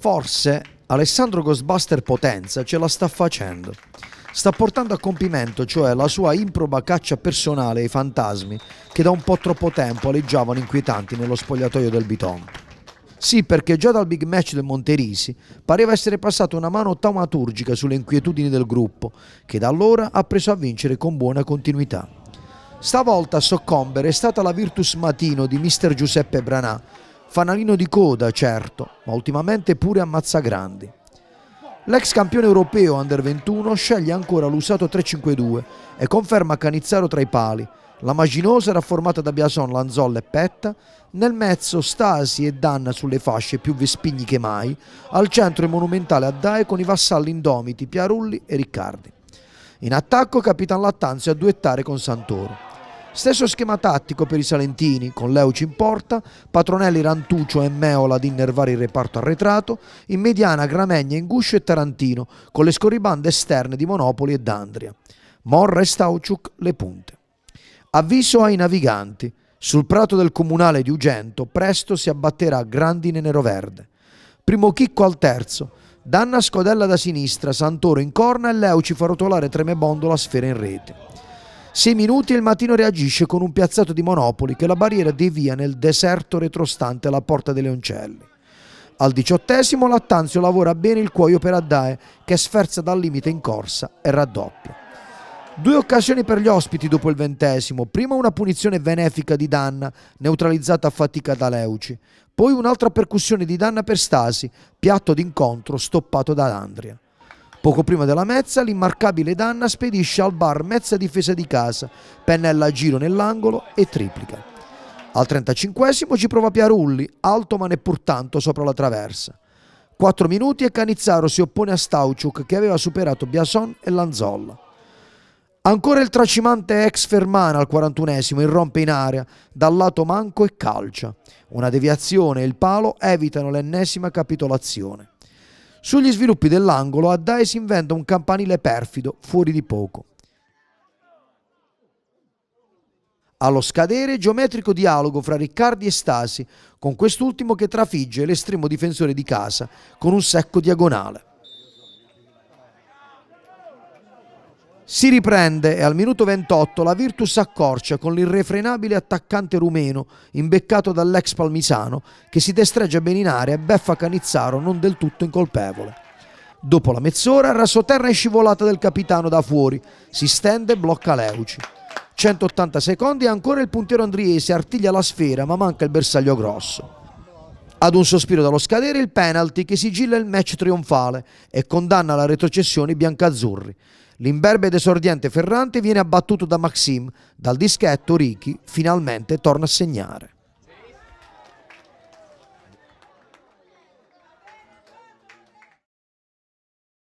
Forse Alessandro Ghostbuster Potenza ce la sta facendo. Sta portando a compimento, cioè, la sua improba caccia personale ai fantasmi che da un po' troppo tempo aleggiavano inquietanti nello spogliatoio del Biton. Sì, perché già dal big match del Monterisi pareva essere passata una mano taumaturgica sulle inquietudini del gruppo, che da allora ha preso a vincere con buona continuità. Stavolta a soccombere è stata la Virtus Matino di Mr. Giuseppe Branà, fanalino di coda certo, ma ultimamente pure ammazza grandi. L'ex campione europeo Under 21 sceglie ancora l'usato 3-5-2 e conferma Canizzaro tra i pali. La Maginosa era formata da Biason, Lanzolla e Petta, nel mezzo Stasi e Danna sulle fasce più vespigni che mai, al centro il monumentale Addae con i vassalli indomiti Piarulli e Riccardi. In attacco Capitan Lattanzio a duettare con Santoro. Stesso schema tattico per i Salentini, con Leuci in porta, Patronelli, Rantuccio e Meola ad innervare il reparto arretrato, in mediana Gramegna, Inguscio e Tarantino, con le scorribande esterne di Monopoli e D'Andria. Morra e Stauciuk le punte. Avviso ai naviganti. Sul prato del comunale di Ugento presto si abbatterà Grandine Neroverde. Primo chicco al terzo. Danna scodella da sinistra, Santoro in corna e Leuci fa rotolare tremebondo la sfera in rete. 6 minuti e il mattino reagisce con un piazzato di Monopoli che la barriera devia nel deserto retrostante alla porta dei Leoncelli. Al diciottesimo Lattanzio lavora bene il cuoio per Addae che sferza dal limite in corsa e raddoppia. Due occasioni per gli ospiti dopo il ventesimo, prima una punizione benefica di Danna, neutralizzata a fatica da Leuci, poi un'altra percussione di Danna per Stasi, piatto d'incontro stoppato da Andria. Poco prima della mezza, l'immarcabile Danna spedisce al bar mezza difesa di casa, pennella a giro nell'angolo e triplica. Al 35 ci prova Piarulli, alto ma neppur tanto sopra la traversa. Quattro minuti e Canizzaro si oppone a Stauciuk che aveva superato Biason e Lanzolla. Ancora il tracimante ex Fermana al 41esimo irrompe in area dal lato manco e calcia. Una deviazione e il palo evitano l'ennesima capitolazione. Sugli sviluppi dell'angolo, Addae si inventa un campanile perfido, fuori di poco. Allo scadere, geometrico dialogo fra Riccardi e Stasi, con quest'ultimo che trafigge l'estremo difensore di casa con un secco diagonale. Si riprende e al minuto 28 la Virtus accorcia con l'irrefrenabile attaccante rumeno, imbeccato dall'ex palmisano, che si destreggia bene in aria e beffa Canizzaro non del tutto incolpevole. Dopo la mezz'ora, rasoterra e scivolata del capitano da fuori, si stende e blocca Leuci. 180 secondi e ancora il puntiero andriese artiglia la sfera ma manca il bersaglio grosso. Ad un sospiro dallo scadere il penalty che sigilla il match trionfale e condanna la retrocessione i biancazzurri. L'imberbe ed esordiente Ferrante viene abbattuto da Maxim, dal dischetto Ricky finalmente torna a segnare.